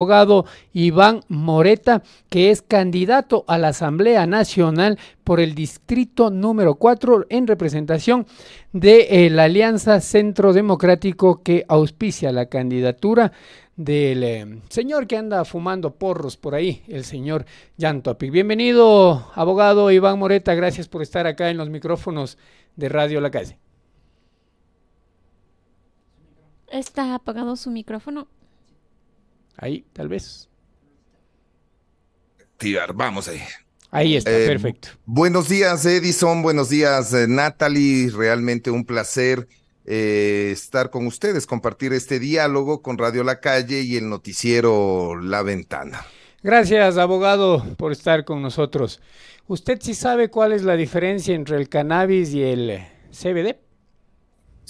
abogado Iván Moreta, que es candidato a la Asamblea Nacional por el distrito número 4 en representación de eh, la Alianza Centro Democrático que auspicia la candidatura del eh, señor que anda fumando porros por ahí, el señor Jan Bienvenido, abogado Iván Moreta, gracias por estar acá en los micrófonos de Radio La Calle. Está apagado su micrófono. Ahí, tal vez. Tirar, vamos ahí. Ahí está, eh, perfecto. Buenos días, Edison. Buenos días, eh, Natalie. Realmente un placer eh, estar con ustedes, compartir este diálogo con Radio La Calle y el noticiero La Ventana. Gracias, abogado, por estar con nosotros. ¿Usted sí sabe cuál es la diferencia entre el cannabis y el CBD?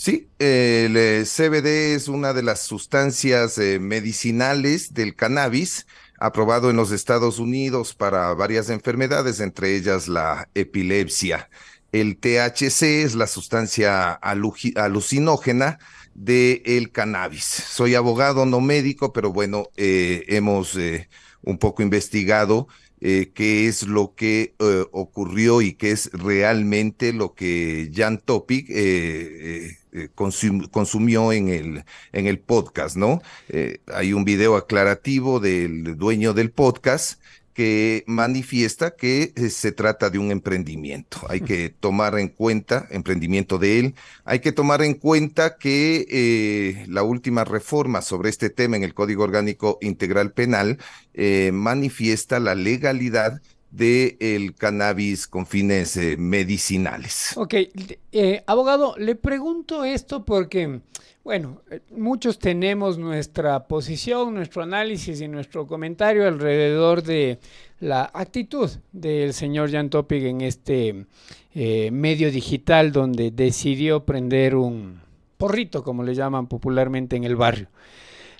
Sí, el eh, CBD es una de las sustancias eh, medicinales del cannabis aprobado en los Estados Unidos para varias enfermedades, entre ellas la epilepsia. El THC es la sustancia alucinógena del cannabis. Soy abogado, no médico, pero bueno, eh, hemos un poco investigado qué es lo que ocurrió y qué es realmente lo que Jan Topic, eh, eh, consumió en el, en el podcast, ¿no? Eh, hay un video aclarativo del dueño del podcast que manifiesta que eh, se trata de un emprendimiento. Hay que tomar en cuenta, emprendimiento de él, hay que tomar en cuenta que la última reforma sobre este tema en el Código Orgánico Integral Penal manifiesta la legalidad del cannabis con fines eh, medicinales. Ok, eh, abogado, le pregunto esto porque, bueno, eh, muchos tenemos nuestra posición, nuestro análisis y nuestro comentario alrededor de la actitud del señor Jan Topic en este medio digital donde decidió prender un porrito, como le llaman popularmente en el barrio.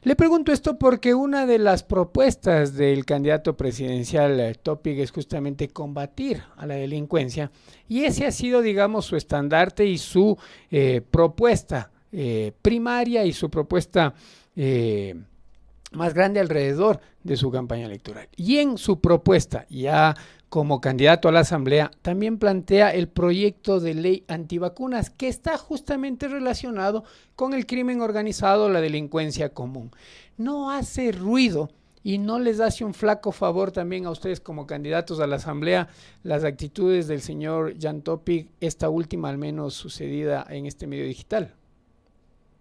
Le pregunto esto porque una de las propuestas del candidato presidencial eh, Topic es justamente combatir a la delincuencia y ese ha sido, digamos, su estandarte y su eh, propuesta eh, primaria y su propuesta más grande alrededor de su campaña electoral. Y en su propuesta ya como candidato a la Asamblea, también plantea el proyecto de ley antivacunas que está justamente relacionado con el crimen organizado, la delincuencia común. No hace ruido y no les hace un flaco favor también a ustedes como candidatos a la Asamblea las actitudes del señor Jan Topic, esta última al menos sucedida en este medio digital.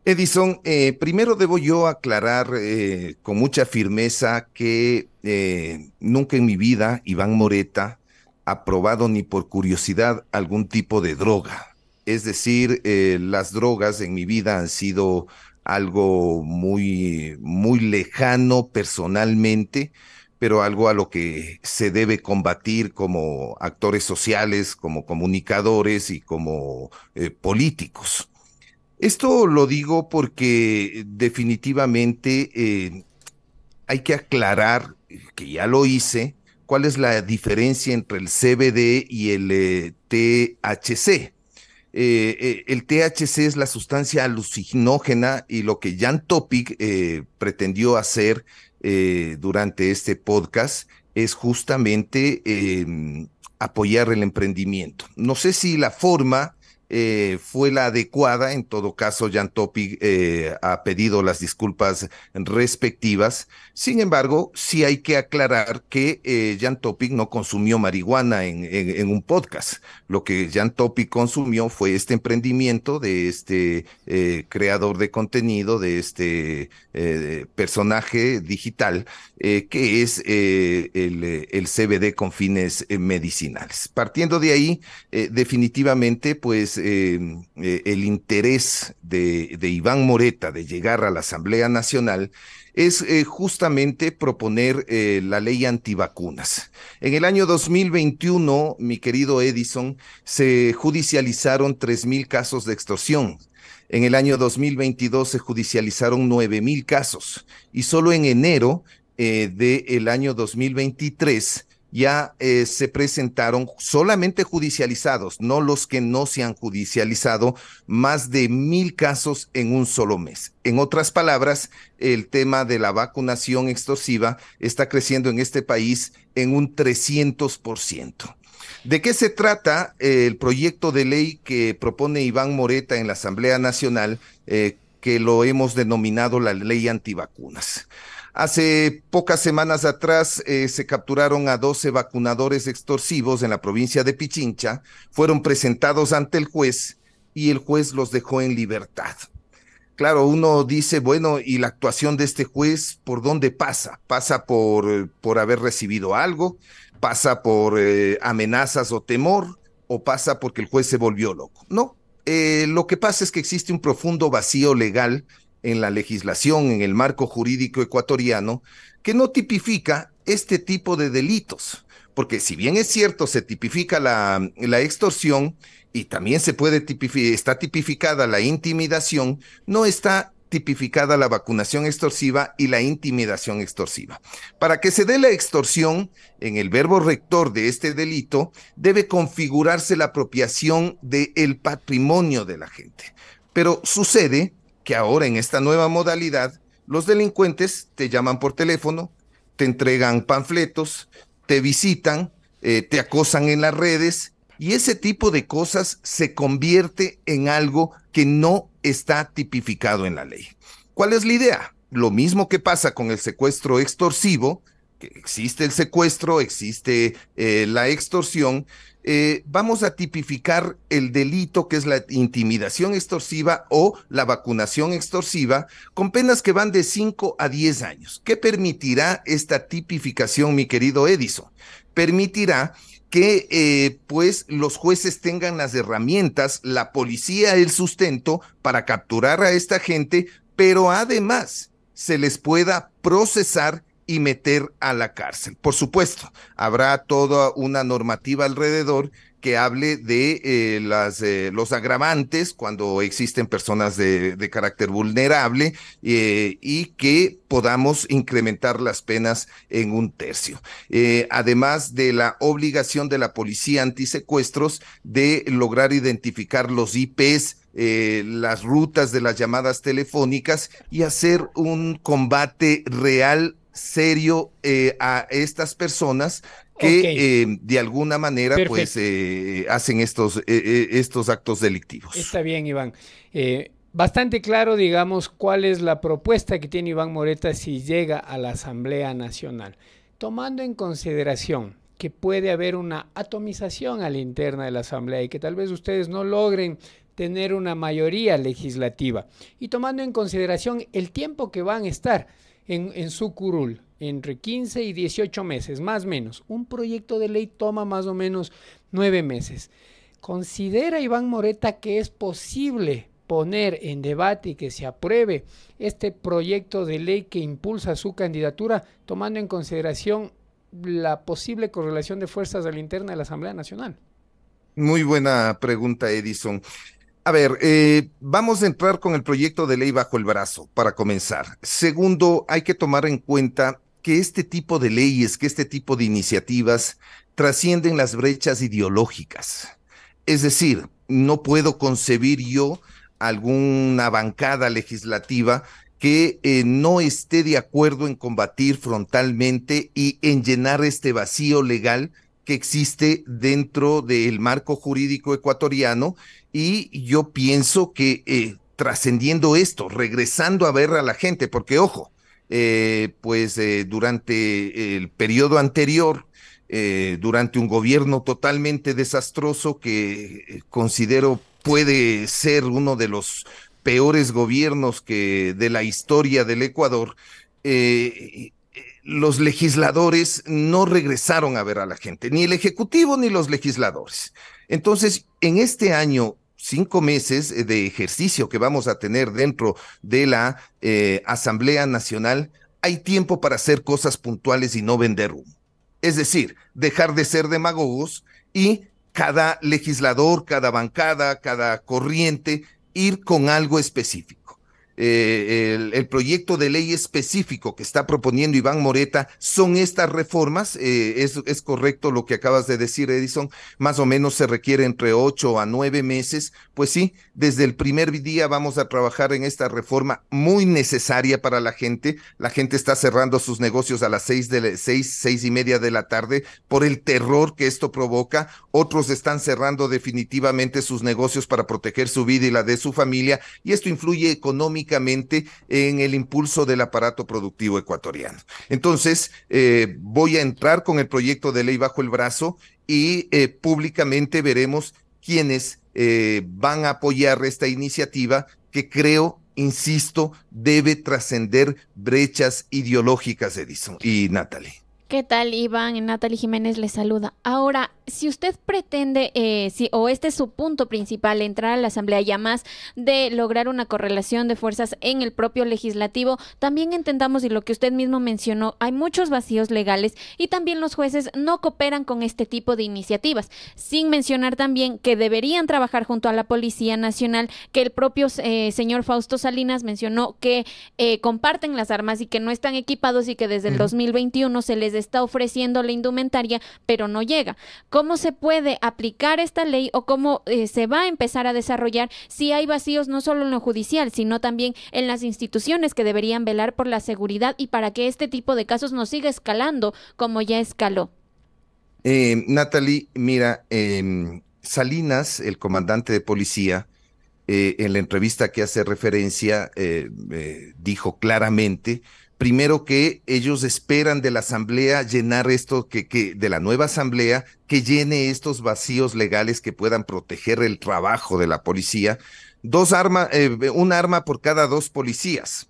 Edison, eh, primero debo yo aclarar eh, con mucha firmeza que eh, nunca en mi vida Iván Moreta ha probado ni por curiosidad algún tipo de droga. Es decir, las drogas en mi vida han sido algo muy, muy lejano personalmente, pero algo a lo que se debe combatir como actores sociales, como comunicadores y como políticos. Esto lo digo porque definitivamente eh, hay que aclarar, que ya lo hice, cuál es la diferencia entre el CBD y el eh, THC. Eh, el THC es la sustancia alucinógena y lo que Jan Topic pretendió hacer durante este podcast es justamente em, apoyar el emprendimiento. No sé si la forma eh, fue la adecuada. En todo caso, Jan Topic eh, ha pedido las disculpas respectivas. Sin embargo, sí hay que aclarar que eh, Jan Topic no consumió marihuana en, en, un podcast. Lo que Jan Topic consumió fue este emprendimiento de este eh, creador de contenido, de este eh, personaje digital, eh, que es el, el, CBD con fines medicinales. Partiendo de ahí, definitivamente, pues el interés de, de Iván Moreta de llegar a la Asamblea Nacional es eh, justamente proponer eh, la ley antivacunas. En el año 2021, mi querido Edison, se judicializaron 3.000 casos de extorsión. En el año 2022 se judicializaron mil casos y solo en enero eh, del año 2023 ya eh, se presentaron solamente judicializados, no los que no se han judicializado, más de mil casos en un solo mes. En otras palabras, el tema de la vacunación extorsiva está creciendo en este país en un 300%. ¿De qué se trata eh, el proyecto de ley que propone Iván Moreta en la Asamblea Nacional, eh, que lo hemos denominado la ley antivacunas? Hace pocas semanas atrás eh, se capturaron a 12 vacunadores extorsivos en la provincia de Pichincha, fueron presentados ante el juez y el juez los dejó en libertad. Claro, uno dice, bueno, ¿y la actuación de este juez por dónde pasa? ¿Pasa por, por haber recibido algo? ¿Pasa por eh, amenazas o temor? ¿O pasa porque el juez se volvió loco? No, eh, lo que pasa es que existe un profundo vacío legal en la legislación, en el marco jurídico ecuatoriano, que no tipifica este tipo de delitos. Porque si bien es cierto, se tipifica la, extorsión y también se puede tipificar, está tipificada la intimidación, no está tipificada la vacunación extorsiva y la intimidación extorsiva. Para que se dé la extorsión en el verbo rector de este delito, debe configurarse la apropiación del el patrimonio de la gente. Pero sucede que ahora en esta nueva modalidad los delincuentes te llaman por teléfono, te entregan panfletos, te visitan, eh, te acosan en las redes y ese tipo de cosas se convierte en algo que no está tipificado en la ley. ¿Cuál es la idea? Lo mismo que pasa con el secuestro extorsivo, existe el secuestro, existe eh, la extorsión, eh, vamos a tipificar el delito que es la intimidación extorsiva o la vacunación extorsiva con penas que van de 5 a 10 años. ¿Qué permitirá esta tipificación, mi querido Edison? Permitirá que eh, pues los jueces tengan las herramientas, la policía el sustento para capturar a esta gente, pero además se les pueda procesar y meter a la cárcel. Por supuesto, habrá toda una normativa alrededor que hable de eh, eh, los agravantes cuando existen personas de, carácter vulnerable eh, y que podamos incrementar las penas en un tercio. además de la obligación de la policía antisecuestros de lograr identificar los IPs las rutas de las llamadas telefónicas y hacer un combate real serio eh, a estas personas que em, de alguna manera pues eh, hacen estos, eh, estos actos delictivos. Está bien, Iván. bastante claro, digamos, cuál es la propuesta que tiene Iván Moreta si llega a la Asamblea Nacional, tomando en consideración que puede haber una atomización a la interna de la Asamblea y que tal vez ustedes no logren tener una mayoría legislativa y tomando en consideración el tiempo que van a estar en, su curul entre 15 y 18 meses, más o menos. Un proyecto de ley toma más o menos nueve meses. ¿Considera Iván Moreta que es posible poner en debate y que se apruebe este proyecto de ley que impulsa su candidatura, tomando en consideración la posible correlación de fuerzas a la interna de la Asamblea Nacional? Muy buena pregunta, Edison. A ver, eh, vamos a entrar con el proyecto de ley bajo el brazo para comenzar. Segundo, hay que tomar en cuenta que este tipo de leyes, que este tipo de iniciativas trascienden las brechas ideológicas. Es decir, no puedo concebir yo alguna bancada legislativa que eh, no esté de acuerdo en combatir frontalmente y en llenar este vacío legal que existe dentro del marco jurídico ecuatoriano y yo pienso que eh, trascendiendo esto, regresando a ver a la gente, porque ojo, eh, pues eh, durante el periodo anterior, durante un gobierno totalmente desastroso que considero puede ser uno de los peores gobiernos que de la historia del Ecuador, los legisladores no regresaron a ver a la gente, ni el Ejecutivo ni los legisladores. Entonces, en este año cinco meses eh, de ejercicio que vamos a tener dentro de la eh, Asamblea Nacional, hay tiempo para hacer cosas puntuales y no vender humo. Es decir, dejar de ser demagogos y cada legislador, cada bancada, cada corriente, ir con algo específico. Eh, el, proyecto de ley específico que está proponiendo Iván Moreta son estas reformas. Eh, es, es, correcto lo que acabas de decir, Edison. Más o menos se requiere entre ocho a nueve meses. Pues sí, desde el primer día vamos a trabajar en esta reforma muy necesaria para la gente. La gente está cerrando sus negocios a las seis de seis, seis y media de la tarde por el terror que esto provoca. Otros están cerrando definitivamente sus negocios para proteger su vida y la de su familia, y esto influye económicamente en el impulso del aparato productivo ecuatoriano. Entonces, eh, voy a entrar con el proyecto de ley bajo el brazo y eh, públicamente veremos quiénes eh, van a apoyar esta iniciativa que creo insisto, debe trascender brechas ideológicas, Edison y Natalie. ¿Qué tal, Iván? Natalie Jiménez les saluda. Ahora, si usted pretende, eh, o este es su punto principal, entrar a la Asamblea y además de lograr una correlación de fuerzas en el propio legislativo, también entendamos y lo que usted mismo mencionó, hay muchos vacíos legales y también los jueces no cooperan con este tipo de iniciativas, sin mencionar también que deberían trabajar junto a la Policía Nacional, que el propio eh, señor Fausto Salinas mencionó que eh, comparten las armas y que no están equipados y que desde el 2021 se les está ofreciendo la indumentaria, pero no llega cómo se puede aplicar esta ley o cómo eh, se va a empezar a desarrollar si hay vacíos no solo en lo judicial, sino también en las instituciones que deberían velar por la seguridad y para que este tipo de casos no siga escalando como ya escaló. Eh, Natalie, mira, em, Salinas, el comandante de policía, eh, en la entrevista que hace referencia, dijo claramente primero que ellos esperan de la asamblea llenar esto, que, que, de la nueva asamblea, que llene estos vacíos legales que puedan proteger el trabajo de la policía. Dos armas, eh, un arma por cada dos policías.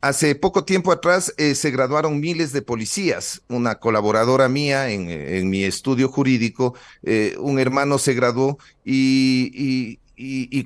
Hace poco tiempo atrás eh, se graduaron miles de policías. Una colaboradora mía en, mi estudio jurídico, eh, un hermano se graduó y,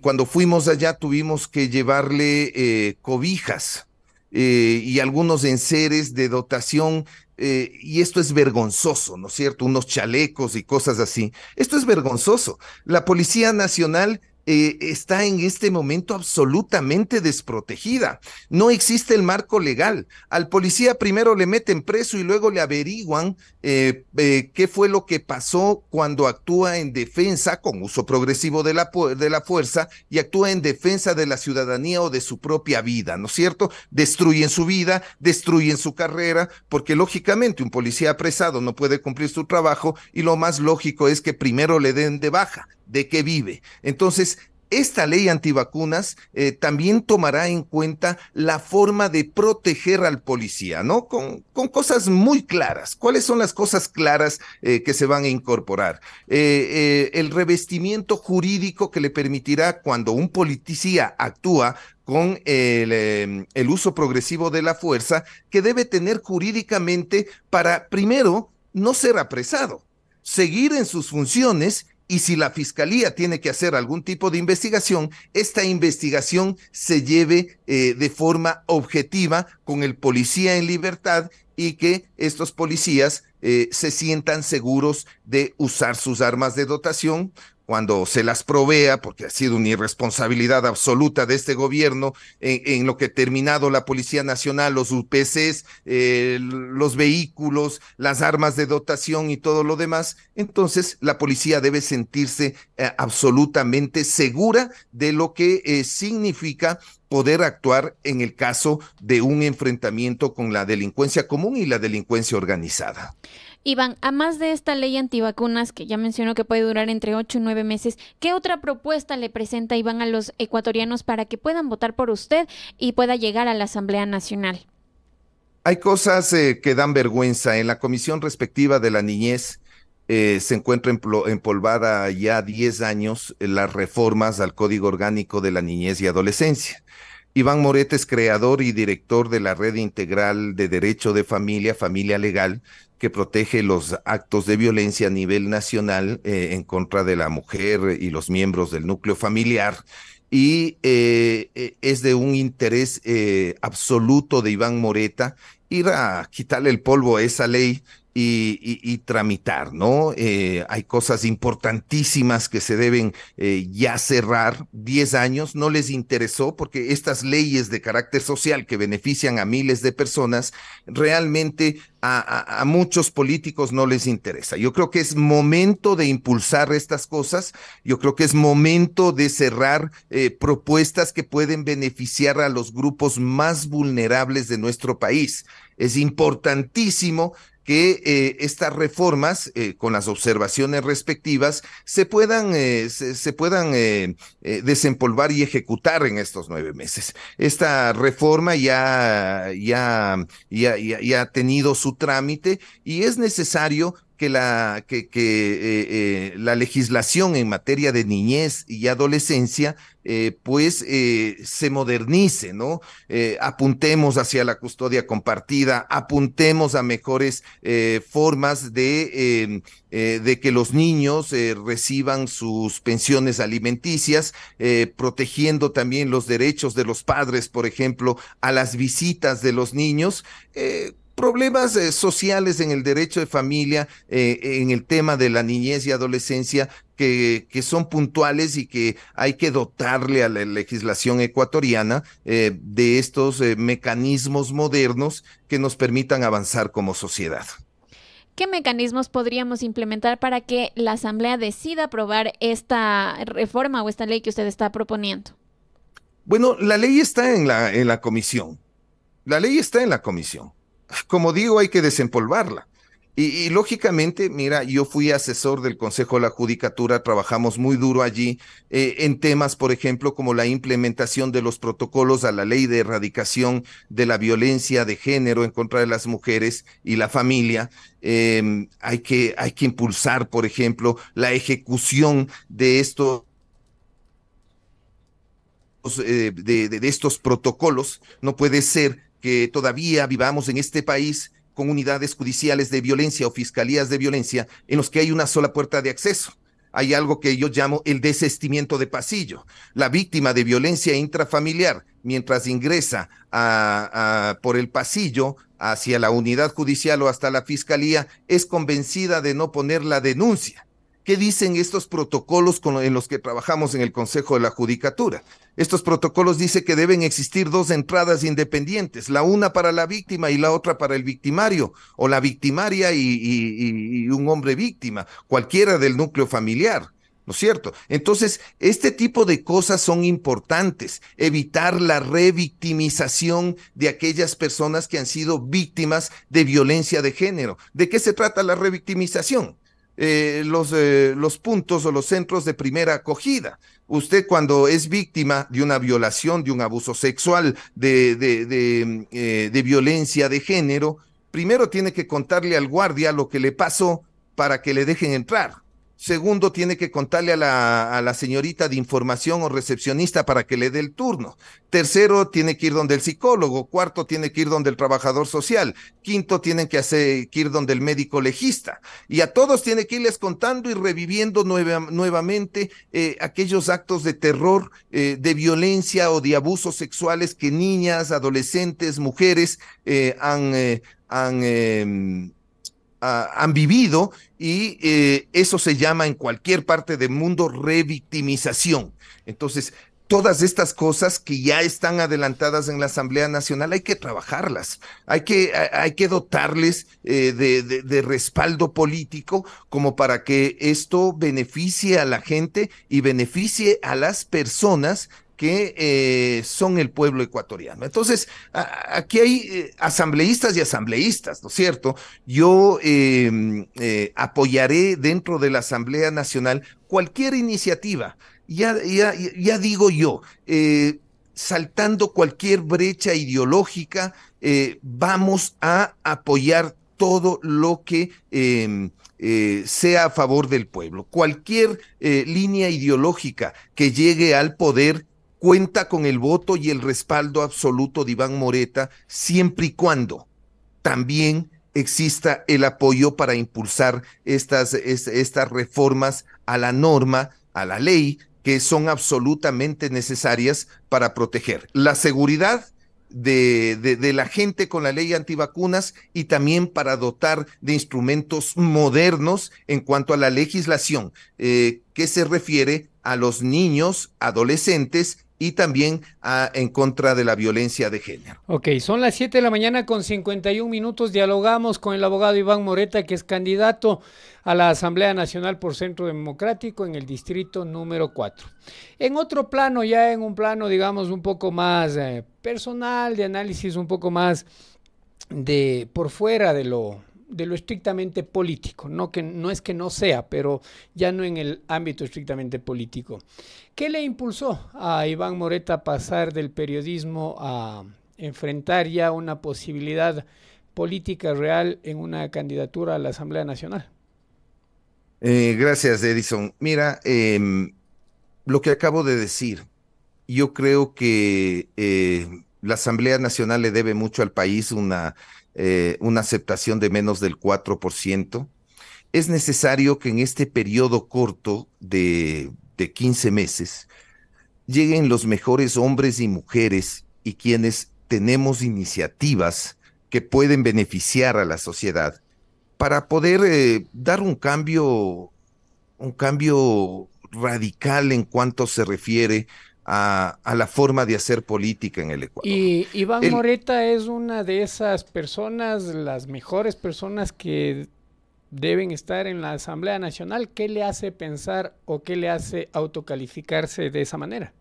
cuando fuimos allá tuvimos que llevarle cobijas eh, y algunos enseres de dotación, eh, y esto es vergonzoso, ¿no es cierto? Unos chalecos y cosas así. Esto es vergonzoso. La Policía Nacional eh, está en este momento absolutamente desprotegida. No existe el marco legal. Al policía primero le meten preso y luego le averiguan eh, eh, qué fue lo que pasó cuando actúa en defensa, con uso progresivo de la, de la fuerza, y actúa en defensa de la ciudadanía o de su propia vida, ¿no es cierto? Destruyen su vida, destruyen su carrera, porque lógicamente un policía apresado no puede cumplir su trabajo y lo más lógico es que primero le den de baja de qué vive. Entonces, esta ley antivacunas eh, también tomará en cuenta la forma de proteger al policía, ¿no? Con, cosas muy claras. ¿Cuáles son las cosas claras eh, que se van a incorporar? Eh, el revestimiento jurídico que le permitirá cuando un policía actúa con el, em, el uso progresivo de la fuerza que debe tener jurídicamente para, primero, no ser apresado, seguir en sus funciones y si la fiscalía tiene que hacer algún tipo de investigación, esta investigación se lleve eh, de forma objetiva con el policía en libertad y que estos policías eh, se sientan seguros de usar sus armas de dotación, cuando se las provea, porque ha sido una irresponsabilidad absoluta de este gobierno, en, lo que ha terminado la Policía Nacional, los UPCs, eh, los vehículos, las armas de dotación y todo lo demás, entonces la policía debe sentirse eh, absolutamente segura de lo que eh, significa poder actuar en el caso de un enfrentamiento con la delincuencia común y la delincuencia organizada. Iván, a más de esta ley antivacunas que ya mencionó que puede durar entre 8 y 9 meses, ¿qué otra propuesta le presenta Iván a los ecuatorianos para que puedan votar por usted y pueda llegar a la Asamblea Nacional? Hay cosas eh, que dan vergüenza. En la comisión respectiva de la niñez eh, se encuentra empolvada ya 10 años eh, las reformas al Código Orgánico de la Niñez y Adolescencia. Iván Moreta es creador y director de la Red Integral de Derecho de Familia, Familia Legal, que protege los actos de violencia a nivel nacional eh, en contra de la mujer y los miembros del núcleo familiar. Y eh, eh, es de un interés absoluto de Iván Moreta ir a quitarle el polvo a esa ley y, tramitar, ¿no? Eh, hay cosas importantísimas que se deben eh, ya cerrar. Diez años no les interesó porque estas leyes de carácter social que benefician a miles de personas realmente a, muchos políticos no les interesa. Yo creo que es momento de impulsar estas cosas, yo creo que es momento de cerrar eh, propuestas que pueden beneficiar a los grupos más vulnerables de nuestro país. Es importantísimo que eh, estas reformas, eh, con las observaciones respectivas, se puedan, eh, se, puedan desempolvar y ejecutar en estos nueve meses. Esta reforma ya, ya ha tenido su trámite y es necesario que la, que, que, eh, eh, la legislación en materia de niñez y adolescencia eh, pues se modernice, ¿no? apuntemos hacia la custodia compartida, apuntemos a mejores formas de, em, de que los niños reciban sus pensiones alimenticias, protegiendo también los derechos de los padres, por ejemplo, a las visitas de los niños problemas eh, sociales en el derecho de familia, eh, en el tema de la niñez y adolescencia, que, son puntuales y que hay que dotarle a la legislación ecuatoriana eh, de estos mecanismos modernos que nos permitan avanzar como sociedad. ¿Qué mecanismos podríamos implementar para que la Asamblea decida aprobar esta reforma o esta ley que usted está proponiendo? Bueno, la ley está en la, en la comisión. La ley está en la comisión como digo, hay que desempolvarla. Y, lógicamente, mira, yo fui asesor del Consejo de la Judicatura, trabajamos muy duro allí eh, en temas, por ejemplo, como la implementación de los protocolos a la ley de erradicación de la violencia de género en contra de las mujeres y la familia. Em, hay, que, hay que impulsar, por ejemplo, la ejecución de esto eh, de, estos protocolos. No puede ser que todavía vivamos en este país con unidades judiciales de violencia o fiscalías de violencia en los que hay una sola puerta de acceso. Hay algo que yo llamo el desestimiento de pasillo. La víctima de violencia intrafamiliar, mientras ingresa a, por el pasillo hacia la unidad judicial o hasta la fiscalía, es convencida de no poner la denuncia ¿Qué dicen estos protocolos en los que trabajamos en el Consejo de la Judicatura? Estos protocolos dicen que deben existir dos entradas independientes, la una para la víctima y la otra para el victimario, o la victimaria y, y un hombre víctima, cualquiera del núcleo familiar. ¿No es cierto? Entonces, este tipo de cosas son importantes. Evitar la revictimización de aquellas personas que han sido víctimas de violencia de género. ¿De qué se trata la revictimización? Eh, los, eh, los puntos o los centros de primera acogida. Usted cuando es víctima de una violación, de un abuso sexual, de, de, de eh, violencia de género, primero tiene que contarle al guardia lo que le pasó para que le dejen entrar Segundo, tiene que contarle a la, a la, señorita de información o recepcionista para que le dé el turno. Tercero, tiene que ir donde el psicólogo. Cuarto, tiene que ir donde el trabajador social. Quinto, tiene que, hacer, ir donde el médico legista. Y a todos tiene que irles contando y reviviendo nuevamente eh, aquellos actos de terror, eh, de violencia o de abusos sexuales que niñas, adolescentes, mujeres eh, han, eh, han em, Ah, han vivido y eh, eso se llama en cualquier parte del mundo revictimización. Entonces, todas estas cosas que ya están adelantadas en la Asamblea Nacional hay que trabajarlas, hay que, hay que dotarles eh, de, respaldo político como para que esto beneficie a la gente y beneficie a las personas que eh, son el pueblo ecuatoriano. Entonces, aquí hay eh, asambleístas y asambleístas, ¿no es cierto? Yo em, eh, apoyaré dentro de la Asamblea Nacional cualquier iniciativa, ya, digo yo, saltando cualquier brecha ideológica, vamos a apoyar todo lo que... Em, sea a favor del pueblo. Cualquier línea ideológica que llegue al poder cuenta con el voto y el respaldo absoluto de Iván Moreta siempre y cuando también exista el apoyo para impulsar estas, estas reformas a la norma, a la ley, que son absolutamente necesarias para proteger la seguridad de, la gente con la ley antivacunas y también para dotar de instrumentos modernos en cuanto a la legislación eh, que se refiere a los niños, adolescentes y también ah, en contra de la violencia de género. Ok, son las 7 de la mañana con 51 minutos. Dialogamos con el abogado Iván Moreta, que es candidato a la Asamblea Nacional por Centro Democrático en el distrito número 4. En otro plano, ya en un plano, digamos, un poco más eh, personal, de análisis un poco más de por fuera de lo de lo estrictamente político, no, que, no es que no sea, pero ya no en el ámbito estrictamente político. ¿Qué le impulsó a Iván Moreta a pasar del periodismo a enfrentar ya una posibilidad política real en una candidatura a la Asamblea Nacional? Eh, gracias, Edison. Mira, em, lo que acabo de decir, yo creo que eh, la Asamblea Nacional le debe mucho al país una eh, una aceptación de menos del 4%, es necesario que en este periodo corto de, de 15 meses lleguen los mejores hombres y mujeres y quienes tenemos iniciativas que pueden beneficiar a la sociedad para poder eh, dar un cambio, un cambio radical en cuanto se refiere a, la forma de hacer política en el Ecuador. Y Iván Moreta es una de esas personas, las mejores personas que deben estar en la Asamblea Nacional. ¿Qué le hace pensar o qué le hace autocalificarse de esa manera?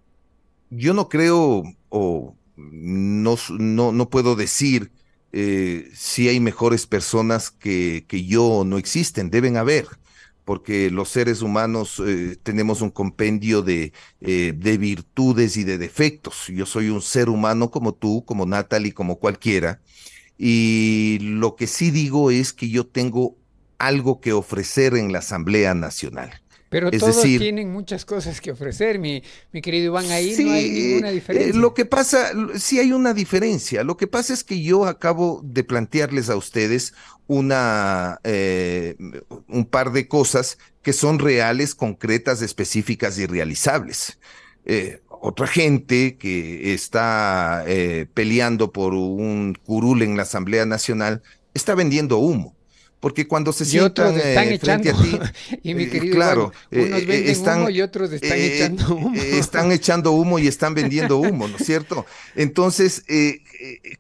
Yo no creo o no, puedo decir eh, si hay mejores personas que, que yo no existen, deben haber porque los seres humanos eh, tenemos un compendio de, eh, de, virtudes y de defectos. Yo soy un ser humano como tú, como Natalie, como cualquiera. Y lo que sí digo es que yo tengo algo que ofrecer en la Asamblea Nacional. Pero todos tienen muchas cosas que ofrecer, mi, mi querido Iván, ahí no hay ninguna eh, diferencia. lo que pasa, sí hay una diferencia. Lo que pasa es que yo acabo de plantearles a ustedes una eh, un par de cosas que son reales, concretas, específicas y realizables. Eh, otra gente que está peleando por un curul en la Asamblea Nacional está vendiendo humo porque cuando se sientan eh, frente a ti, y eh, claro, eh, están, y otros están echando humo. Están echando humo y están vendiendo humo, ¿no es cierto? Entonces,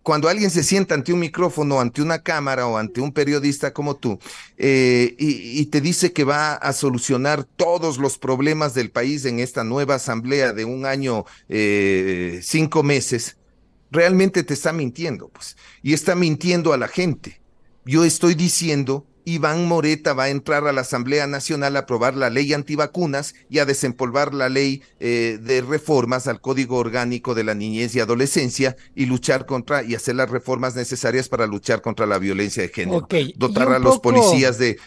cuando alguien se sienta ante un micrófono, ante una cámara o ante un periodista como tú, y, y, te dice que va a solucionar todos los problemas del país en esta nueva asamblea de un año, cinco meses, realmente te está mintiendo, pues, y está mintiendo a la gente yo estoy diciendo, Iván Moreta va a entrar a la Asamblea Nacional a aprobar la ley antivacunas y a desempolvar la ley eh, de reformas al Código Orgánico de la Niñez y Adolescencia y luchar contra y hacer las reformas necesarias para luchar contra la violencia de género. Dotar a los policías de,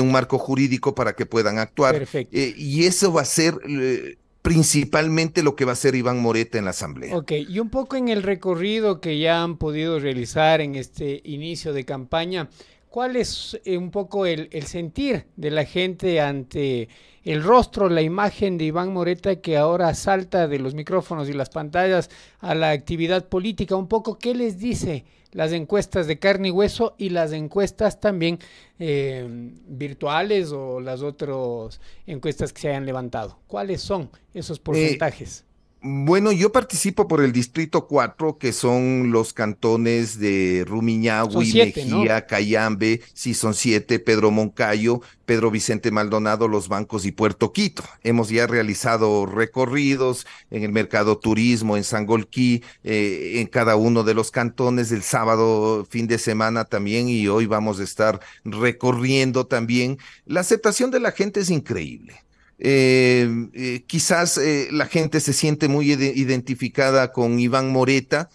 un marco jurídico para que puedan actuar. Eh, y eso va a ser... Eh, principalmente lo que va a hacer Iván Moreta en la Asamblea. Ok, y un poco en el recorrido que ya han podido realizar en este inicio de campaña, ¿cuál es eh, un poco el, el sentir de la gente ante el rostro, la imagen de Iván Moreta que ahora salta de los micrófonos y las pantallas a la actividad política. Un poco, ¿qué les dice las encuestas de carne y hueso y las encuestas también eh, virtuales o las otras encuestas que se hayan levantado? ¿Cuáles son esos eh, porcentajes? Bueno, yo participo por el Distrito 4, que son los cantones de Rumiñahui, Mejía, Cayambe, sí son siete, Pedro Moncayo, Pedro Vicente Maldonado, Los Bancos y Puerto Quito. Hemos ya realizado recorridos en el mercado turismo, en Sangolquí, eh, en cada uno de los cantones, el sábado, fin de semana también, y hoy vamos a estar recorriendo también. La aceptación de la gente es increíble. Eh, eh, quizás eh, la gente se siente muy identificada con Iván Moreta.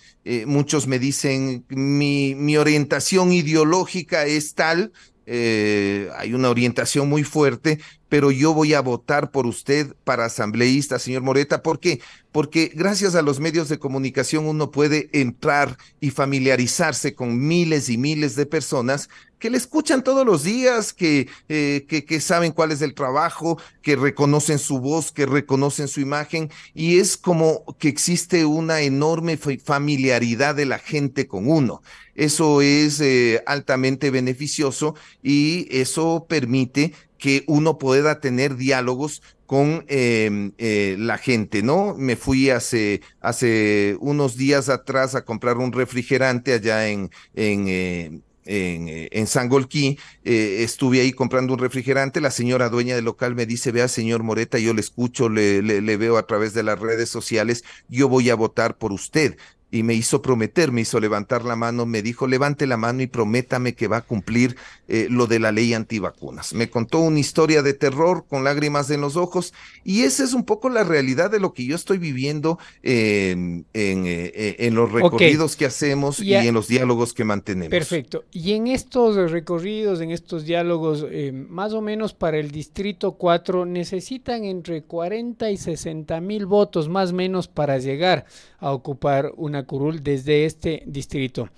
muchos me dicen, mi, orientación ideológica es tal, hay una orientación muy fuerte, pero yo voy a votar por usted para asambleísta, señor Moreta. ¿Por qué? Porque gracias a los medios de comunicación uno puede entrar y familiarizarse con miles y miles de personas que le escuchan todos los días, que, eh, que, saben cuál es el trabajo, que reconocen su voz, que reconocen su imagen, y es como que existe una enorme familiaridad de la gente con uno. Eso es eh, altamente beneficioso y eso permite que uno pueda tener diálogos con em, eh, la gente, ¿no? Me fui hace, hace unos días atrás a comprar un refrigerante allá en, en, em, en, eh, en Sangolquí, eh, estuve ahí comprando un refrigerante, la señora dueña del local me dice, vea señor Moreta, yo le escucho, le, le, le, veo a través de las redes sociales, yo voy a votar por usted y me hizo prometer, me hizo levantar la mano, me dijo, levante la mano y prométame que va a cumplir eh, lo de la ley antivacunas. Me contó una historia de terror con lágrimas en los ojos y esa es un poco la realidad de lo que yo estoy viviendo en, eh, eh, los recorridos que hacemos y, en los diálogos que mantenemos. Perfecto. Y en estos recorridos, en estos diálogos, más o menos para el Distrito 4, necesitan entre 40 y 60 mil votos más o menos para llegar a ocupar una Curul desde este distrito.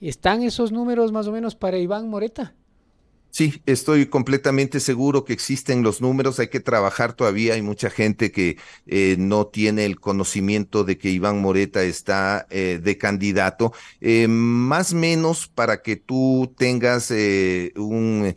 ¿Están esos números más o menos para Iván Moreta? Sí, estoy completamente seguro que existen los números, hay que trabajar todavía, hay mucha gente que eh, no tiene el conocimiento de que Iván Moreta está eh, de candidato, Más eh, más menos para que tú tengas un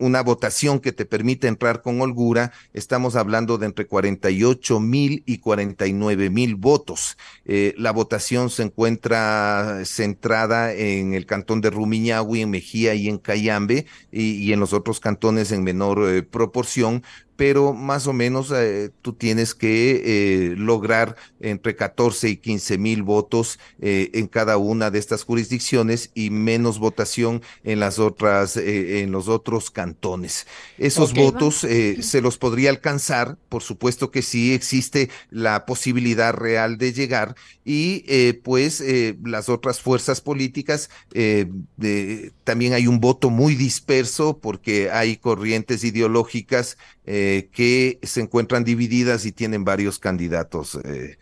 una votación que te permite entrar con holgura, estamos hablando de entre 48 mil y 49 mil votos. Eh, la votación se encuentra centrada en el cantón de Rumiñahui, en Mejía y en Cayambe, y, en los otros cantones en menor eh, proporción, pero más o menos eh, tú tienes que eh, lograr entre 14 y 15 mil votos eh, en cada una de estas jurisdicciones y menos votación en las otras, en los otros cantones. Esos votos se los podría alcanzar, por supuesto que sí existe la posibilidad real de llegar y pues las otras fuerzas políticas también hay un voto muy disperso porque hay corrientes ideológicas eh, que se encuentran divididas y tienen varios candidatos. Eh,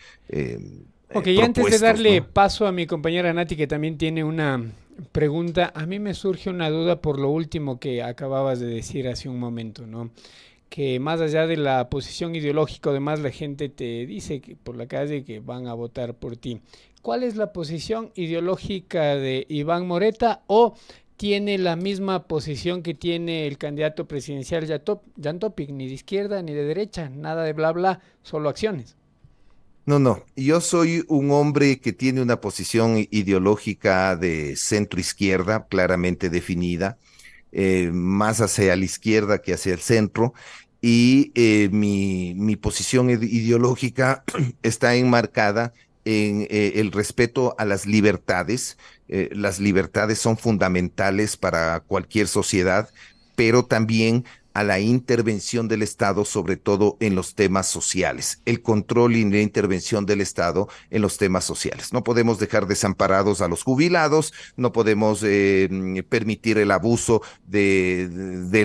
ok, y antes de darle paso a mi compañera Nati, que también tiene una pregunta, a mí me surge una duda por lo último que acababas de decir hace un momento, ¿no? que más allá de la posición ideológica, además la gente te dice que por la calle que van a votar por ti. ¿Cuál es la posición ideológica de Iván Moreta o tiene la misma posición que tiene el candidato presidencial topic ni de izquierda ni de derecha, nada de bla bla, solo acciones. No, no, yo soy un hombre que tiene una posición ideológica de centro izquierda claramente definida, eh, más hacia la izquierda que hacia el centro, y eh, mi, mi posición ideológica está enmarcada en eh, el respeto a las libertades. Eh, las libertades son fundamentales para cualquier sociedad, pero también a la intervención del Estado, sobre todo en los temas sociales, el control y la intervención del Estado en los temas sociales. No podemos dejar desamparados a los jubilados, no podemos eh, permitir el abuso de,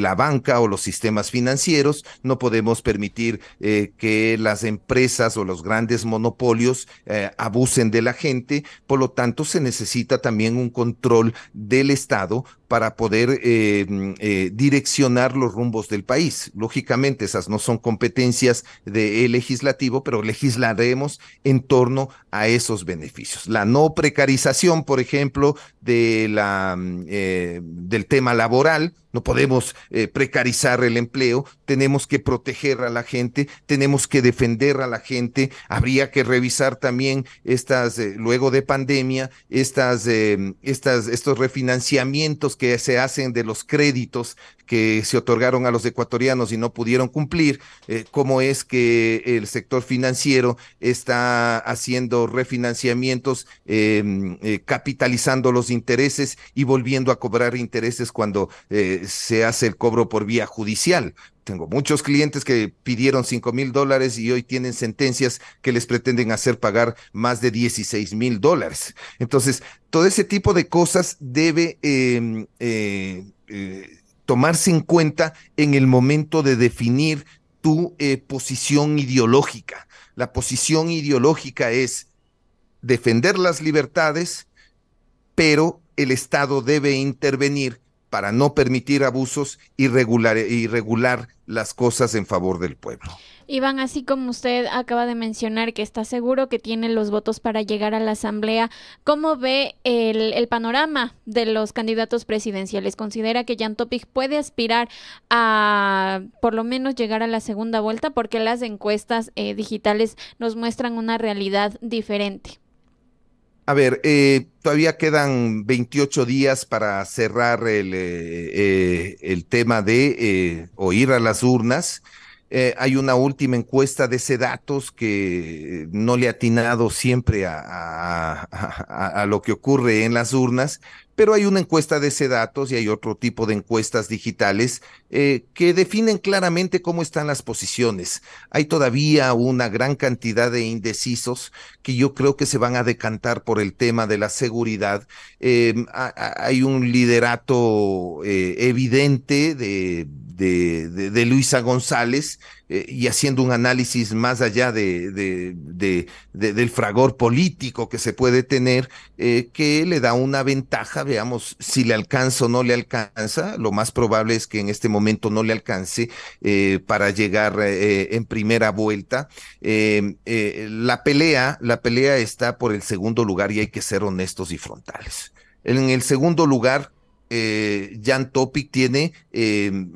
la banca o los sistemas financieros, no podemos permitir eh, que las empresas o los grandes monopolios eh, abusen de la gente, por lo tanto se necesita también un control del Estado para poder eh, eh, direccionar los rumbos del país. Lógicamente, esas no son competencias del legislativo, pero legislaremos en torno a esos beneficios. La no precarización, por ejemplo, de la, eh, del tema laboral, no podemos eh, precarizar el empleo, tenemos que proteger a la gente, tenemos que defender a la gente. Habría que revisar también estas, eh, luego de pandemia, estas, eh, estas, estos refinanciamientos que se hacen de los créditos que se otorgaron a los ecuatorianos y no pudieron cumplir, cómo es que el sector financiero está haciendo refinanciamientos, em, capitalizando los intereses y volviendo a cobrar intereses cuando eh, se hace el cobro por vía judicial. Tengo muchos clientes que pidieron cinco mil dólares y hoy tienen sentencias que les pretenden hacer pagar más de 16 mil dólares. Entonces, todo ese tipo de cosas debe em, eh, eh, tomarse en cuenta en el momento de definir tu eh, posición ideológica. La posición ideológica es defender las libertades, pero el Estado debe intervenir para no permitir abusos y regular, las cosas en favor del pueblo. Iván, así como usted acaba de mencionar que está seguro que tiene los votos para llegar a la Asamblea, ¿cómo ve el, panorama de los candidatos presidenciales? ¿Considera que Jan puede aspirar a por lo menos llegar a la segunda vuelta? Porque las encuestas eh, digitales nos muestran una realidad diferente. A ver, eh, todavía quedan 28 días para cerrar el, eh, eh el tema de eh, oír a las urnas. Eh, hay una última encuesta de ese datos que no le ha atinado siempre a, a, lo que ocurre en las urnas pero hay una encuesta de ese datos y hay otro tipo de encuestas digitales eh, que definen claramente cómo están las posiciones. Hay todavía una gran cantidad de indecisos que yo creo que se van a decantar por el tema de la seguridad. Em, hay un liderato eh, evidente de, de Luisa González eh, y haciendo un análisis más allá de, de, del fragor político que se puede tener, eh, que le da una ventaja, veamos si le alcanza o no le alcanza, lo más probable es que en este momento no le alcance eh, para llegar en primera vuelta. Em, la pelea, la pelea está por el segundo lugar y hay que ser honestos y frontales. En el segundo lugar, Jan Topic tiene em,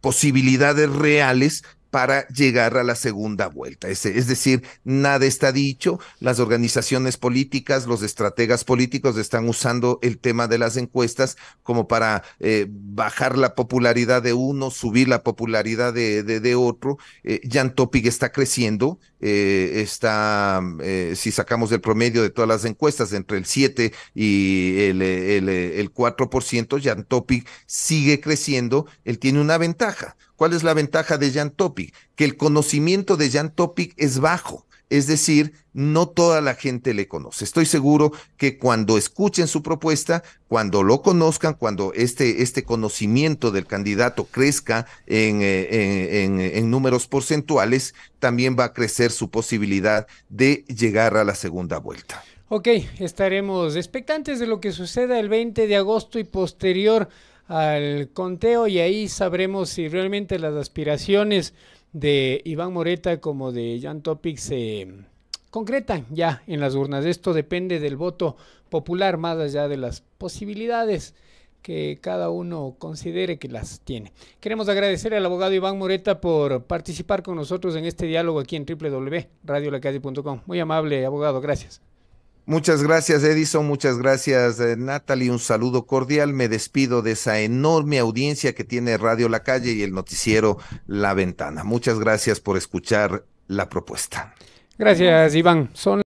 posibilidades reales para llegar a la segunda vuelta. Es, es, decir, nada está dicho, las organizaciones políticas, los estrategas políticos están usando el tema de las encuestas como para eh, bajar la popularidad de uno, subir la popularidad de, otro. Eh, Jan Topic está creciendo, eh, está, eh, si sacamos el promedio de todas las encuestas, entre el 7 y el, el, el 4%, Jan Topic sigue creciendo, él tiene una ventaja. ¿Cuál es la ventaja de Jan Topic? Que el conocimiento de Jan Topic es bajo. Es decir, no toda la gente le conoce. Estoy seguro que cuando escuchen su propuesta, cuando lo conozcan, cuando este, este conocimiento del candidato crezca en, eh, en, en, números porcentuales, también va a crecer su posibilidad de llegar a la segunda vuelta. Ok, estaremos expectantes de lo que suceda el 20 de agosto y posterior al conteo y ahí sabremos si realmente las aspiraciones de Iván Moreta como de Jan Topic se eh, concretan ya en las urnas. Esto depende del voto popular, más allá de las posibilidades que cada uno considere que las tiene. Queremos agradecer al abogado Iván Moreta por participar con nosotros en este diálogo aquí en www.radiolacalle.com. Muy amable, abogado, gracias. Muchas gracias Edison, muchas gracias eh, Natalie, un saludo cordial, me despido de esa enorme audiencia que tiene Radio La Calle y el noticiero La Ventana. Muchas gracias por escuchar la propuesta. Gracias Iván. Son